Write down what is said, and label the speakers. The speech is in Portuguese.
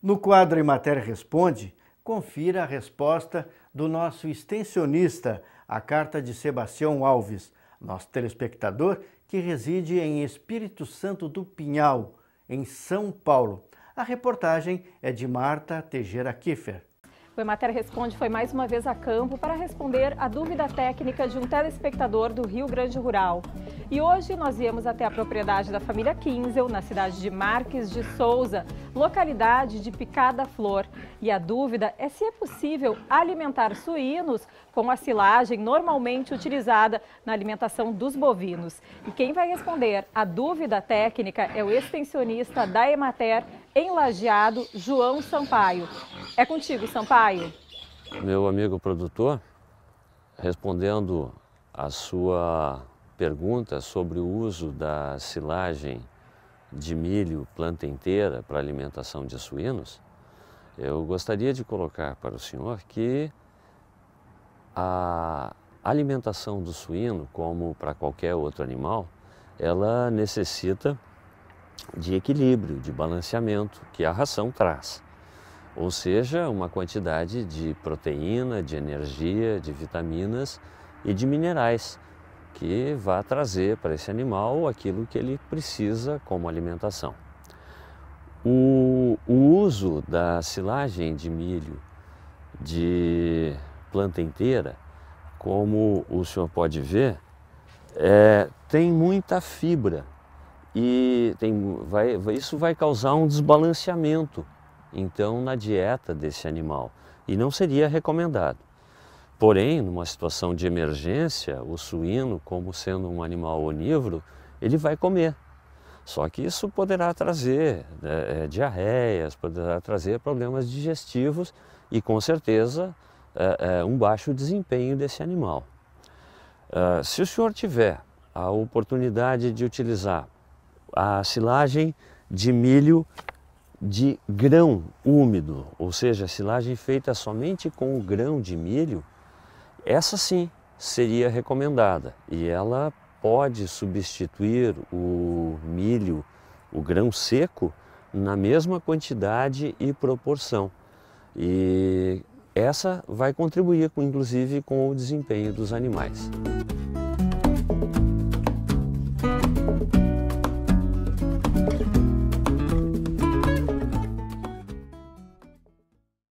Speaker 1: No quadro Em Matéria Responde, confira a resposta do nosso extensionista à carta de Sebastião Alves, nosso telespectador que reside em Espírito Santo do Pinhal, em São Paulo. A reportagem é de Marta Tejera Kiefer.
Speaker 2: O Emater Responde foi mais uma vez a campo para responder a dúvida técnica de um telespectador do Rio Grande Rural. E hoje nós viemos até a propriedade da família Kinzel, na cidade de Marques de Souza, localidade de Picada Flor. E a dúvida é se é possível alimentar suínos com a silagem normalmente utilizada na alimentação dos bovinos. E quem vai responder a dúvida técnica é o extensionista da Emater, em Lajeado, João Sampaio. É contigo, Sampaio.
Speaker 3: Meu amigo produtor, respondendo a sua pergunta sobre o uso da silagem de milho planta inteira para alimentação de suínos, eu gostaria de colocar para o senhor que a alimentação do suíno, como para qualquer outro animal, ela necessita de equilíbrio, de balanceamento que a ração traz. Ou seja, uma quantidade de proteína, de energia, de vitaminas e de minerais que vá trazer para esse animal aquilo que ele precisa como alimentação. O, o uso da silagem de milho de planta inteira, como o senhor pode ver, é, tem muita fibra e tem, vai, isso vai causar um desbalanceamento, então, na dieta desse animal. E não seria recomendado. Porém, numa situação de emergência, o suíno, como sendo um animal onívoro, ele vai comer. Só que isso poderá trazer né, é, diarreias, poderá trazer problemas digestivos e, com certeza, é, é, um baixo desempenho desse animal. Ah, se o senhor tiver a oportunidade de utilizar a silagem de milho de grão úmido, ou seja, a silagem feita somente com o grão de milho, essa sim seria recomendada e ela pode substituir o milho, o grão seco, na mesma quantidade e proporção. E essa vai contribuir, inclusive, com o desempenho dos animais.